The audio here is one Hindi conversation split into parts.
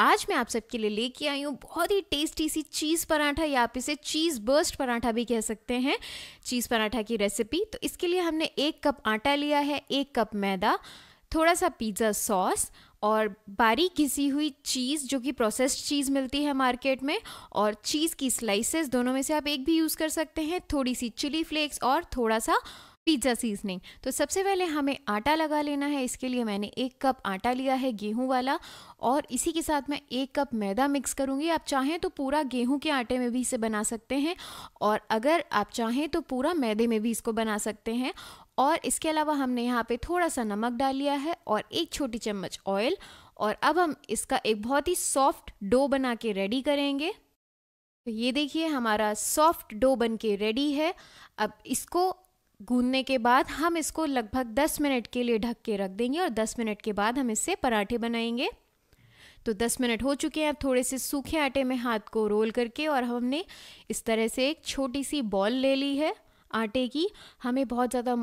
आज मैं आप सबके लिए लेके आई हूँ बहुत ही टेस्टी सी चीज़ पराठा या आप इसे चीज़ बर्स्ट पराठा भी कह सकते हैं चीज़ पराठा की रेसिपी तो इसके लिए हमने एक कप आटा लिया है एक कप मैदा थोड़ा सा पिज़्ज़ा सॉस और बारीक घिसी हुई चीज़ जो कि प्रोसेस्ड चीज़ मिलती है मार्केट में और चीज़ की स्लाइसेस दोनों में से आप एक भी यूज़ कर सकते हैं थोड़ी सी चिली फ्लेक्स और थोड़ा सा पिज्ज़ा सीजनिंग तो सबसे पहले हमें आटा लगा लेना है इसके लिए मैंने एक कप आटा लिया है गेहूं वाला और इसी के साथ मैं एक कप मैदा मिक्स करूँगी आप चाहें तो पूरा गेहूं के आटे में भी इसे बना सकते हैं और अगर आप चाहें तो पूरा मैदे में भी इसको बना सकते हैं और इसके अलावा हमने यहाँ पे थोड़ा सा नमक डाल लिया है और एक छोटी चम्मच ऑयल और अब हम इसका एक बहुत ही सॉफ्ट डो बना के रेडी करेंगे तो ये देखिए हमारा सॉफ्ट डो बन के रेडी है अब इसको गूंदने के बाद हम इसको लगभग 10 मिनट के लिए ढक के रख देंगे और 10 मिनट के बाद हम इससे पराठे बनाएंगे तो 10 मिनट हो चुके हैं अब थोड़े से सूखे आटे में हाथ को रोल करके और हमने इस तरह से एक छोटी सी बॉल ले ली है आटे की हमें बहुत ज़्यादा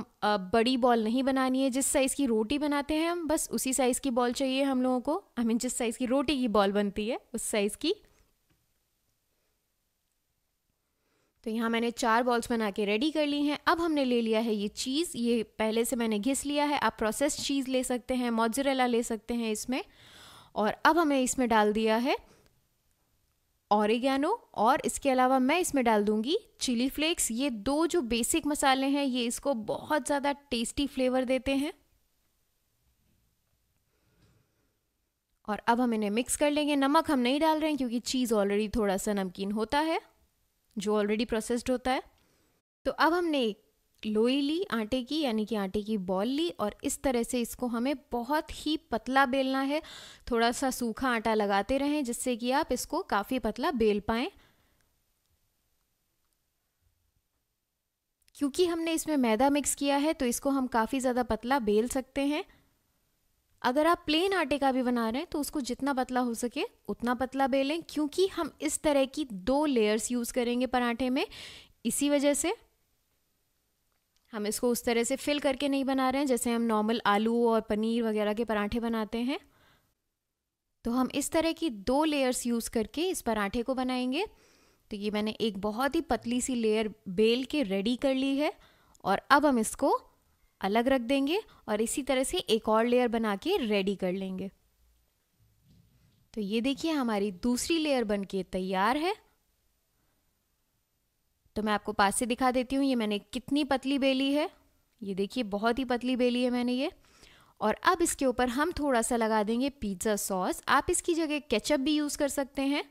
बड़ी बॉल नहीं बनानी है जिस साइज़ की रोटी बनाते हैं हम बस उसी साइज़ की बॉल चाहिए हम लोगों को आई मीन जिस साइज़ की रोटी की बॉल बनती है उस साइज़ की तो यहाँ मैंने चार बॉल्स बना के रेडी कर ली हैं अब हमने ले लिया है ये चीज़ ये पहले से मैंने घिस लिया है आप प्रोसेस चीज़ ले सकते हैं मोजरेला ले सकते हैं इसमें और अब हमें इसमें डाल दिया है ऑरिगेनो और इसके अलावा मैं इसमें डाल दूंगी चिली फ्लेक्स ये दो जो बेसिक मसाले हैं ये इसको बहुत ज़्यादा टेस्टी फ्लेवर देते हैं और अब हम इन्हें मिक्स कर लेंगे नमक हम नहीं डाल रहे हैं क्योंकि चीज़ ऑलरेडी थोड़ा सा नमकीन होता है जो ऑलरेडी प्रोसेस्ड होता है तो अब हमने लोई ली आटे की यानी कि आटे की बॉल ली और इस तरह से इसको हमें बहुत ही पतला बेलना है थोड़ा सा सूखा आटा लगाते रहें जिससे कि आप इसको काफ़ी पतला बेल पाएँ क्योंकि हमने इसमें मैदा मिक्स किया है तो इसको हम काफ़ी ज़्यादा पतला बेल सकते हैं अगर आप प्लेन आटे का भी बना रहे हैं तो उसको जितना पतला हो सके उतना पतला बेलें क्योंकि हम इस तरह की दो लेयर्स यूज़ करेंगे पराठे में इसी वजह से हम इसको उस तरह से फिल करके नहीं बना रहे हैं जैसे हम नॉर्मल आलू और पनीर वगैरह के पराठे बनाते हैं तो हम इस तरह की दो लेयर्स यूज़ करके इस पराठे को बनाएंगे तो ये मैंने एक बहुत ही पतली सी लेयर बेल के रेडी कर ली है और अब हम इसको अलग रख देंगे और इसी तरह से एक और लेयर बना के रेडी कर लेंगे तो ये देखिए हमारी दूसरी लेयर बन के तैयार है तो मैं आपको पास से दिखा देती हूँ ये मैंने कितनी पतली बेली है ये देखिए बहुत ही पतली बेली है मैंने ये और अब इसके ऊपर हम थोड़ा सा लगा देंगे पिज़्ज़ा सॉस आप इसकी जगह केचप भी यूज़ कर सकते हैं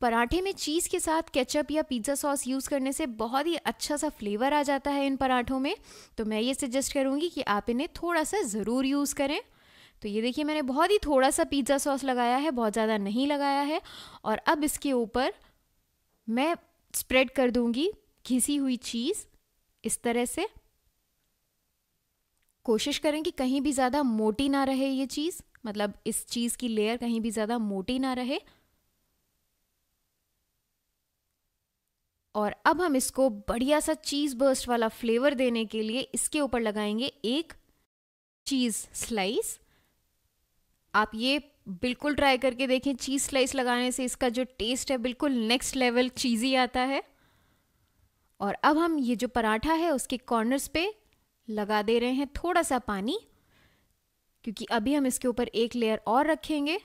पराठे में चीज़ के साथ केचप या पिज़्ज़ा सॉस यूज़ करने से बहुत ही अच्छा सा फ्लेवर आ जाता है इन पराठों में तो मैं ये सजेस्ट करूँगी कि आप इन्हें थोड़ा सा ज़रूर यूज़ करें तो ये देखिए मैंने बहुत ही थोड़ा सा पिज़्ज़ा सॉस लगाया है बहुत ज़्यादा नहीं लगाया है और अब इसके ऊपर मैं स्प्रेड कर दूँगी घिसी हुई चीज़ इस तरह से कोशिश करें कि कहीं भी ज़्यादा मोटी ना रहे ये चीज़ मतलब इस चीज़ की लेयर कहीं भी ज़्यादा मोटी ना रहे और अब हम इसको बढ़िया सा चीज़ बर्स्ट वाला फ्लेवर देने के लिए इसके ऊपर लगाएंगे एक चीज़ स्लाइस आप ये बिल्कुल ट्राई करके देखें चीज़ स्लाइस लगाने से इसका जो टेस्ट है बिल्कुल नेक्स्ट लेवल चीज़ी आता है और अब हम ये जो पराठा है उसके कॉर्नर्स पे लगा दे रहे हैं थोड़ा सा पानी क्योंकि अभी हम इसके ऊपर एक लेयर और रखेंगे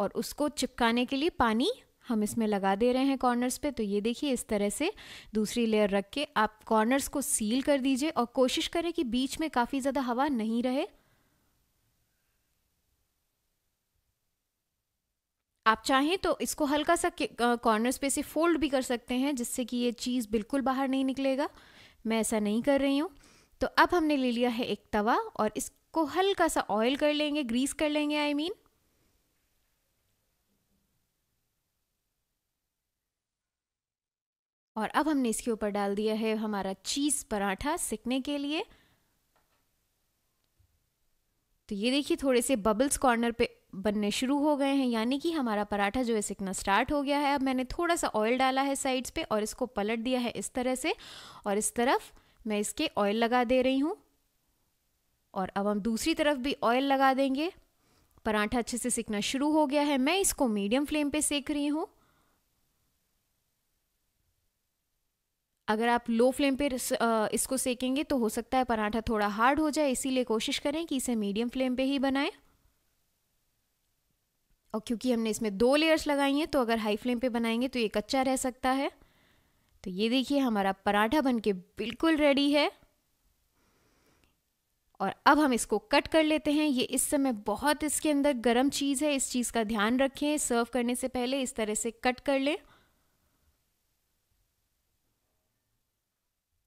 और उसको चिपकाने के लिए पानी हम इसमें लगा दे रहे हैं कॉर्नर्स पे तो ये देखिए इस तरह से दूसरी लेयर रख के आप कॉर्नर्स को सील कर दीजिए और कोशिश करें कि बीच में काफ़ी ज़्यादा हवा नहीं रहे आप चाहें तो इसको हल्का सा कॉर्नर्स पे से फोल्ड भी कर सकते हैं जिससे कि ये चीज़ बिल्कुल बाहर नहीं निकलेगा मैं ऐसा नहीं कर रही हूँ तो अब हमने ले लिया है एक तवा और इसको हल्का सा ऑयल कर लेंगे ग्रीस कर लेंगे आई I मीन mean. और अब हमने इसके ऊपर डाल दिया है हमारा चीज़ पराठा सिकने के लिए तो ये देखिए थोड़े से बबल्स कॉर्नर पे बनने शुरू हो गए हैं यानी कि हमारा पराठा जो है सिकना स्टार्ट हो गया है अब मैंने थोड़ा सा ऑयल डाला है साइड्स पे और इसको पलट दिया है इस तरह से और इस तरफ मैं इसके ऑयल लगा दे रही हूँ और अब हम दूसरी तरफ भी ऑयल लगा देंगे पराठा अच्छे से सिकना शुरू हो गया है मैं इसको मीडियम फ्लेम पे सेक रही हूँ अगर आप लो फ्लेम पे इसको सेकेंगे तो हो सकता है पराठा थोड़ा हार्ड हो जाए इसीलिए कोशिश करें कि इसे मीडियम फ्लेम पे ही बनाएं और क्योंकि हमने इसमें दो लेयर्स लगाई हैं तो अगर हाई फ्लेम पे बनाएंगे तो ये कच्चा रह सकता है तो ये देखिए हमारा पराठा बनके बिल्कुल रेडी है और अब हम इसको कट कर लेते हैं ये इस समय बहुत इसके अंदर गर्म चीज़ है इस चीज़ का ध्यान रखें सर्व करने से पहले इस तरह से कट कर लें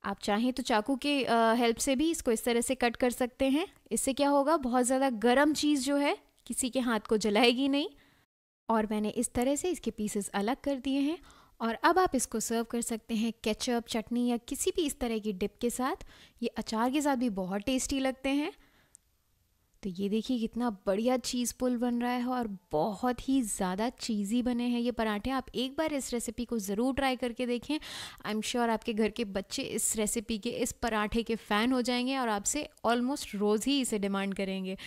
आप चाहें तो चाकू के हेल्प से भी इसको इस तरह से कट कर सकते हैं इससे क्या होगा बहुत ज़्यादा गर्म चीज़ जो है किसी के हाथ को जलाएगी नहीं और मैंने इस तरह से इसके पीसेस अलग कर दिए हैं और अब आप इसको सर्व कर सकते हैं केचप चटनी या किसी भी इस तरह की डिप के साथ ये अचार के साथ भी बहुत टेस्टी लगते हैं तो ये देखिए कितना बढ़िया चीज़ पुल बन रहा है और बहुत ही ज़्यादा चीज़ी बने हैं ये पराठे आप एक बार इस रेसिपी को ज़रूर ट्राई करके देखें आई एम श्योर आपके घर के बच्चे इस रेसिपी के इस पराठे के फ़ैन हो जाएंगे और आपसे ऑलमोस्ट रोज़ ही इसे डिमांड करेंगे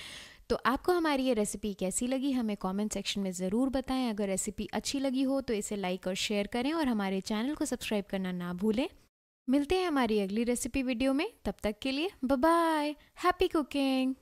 तो आपको हमारी ये रेसिपी कैसी लगी हमें कमेंट सेक्शन में ज़रूर बताएं अगर रेसिपी अच्छी लगी हो तो इसे लाइक और शेयर करें और हमारे चैनल को सब्सक्राइब करना ना भूलें मिलते हैं हमारी अगली रेसिपी वीडियो में तब तक के लिए बाय हैप्पी कुकिंग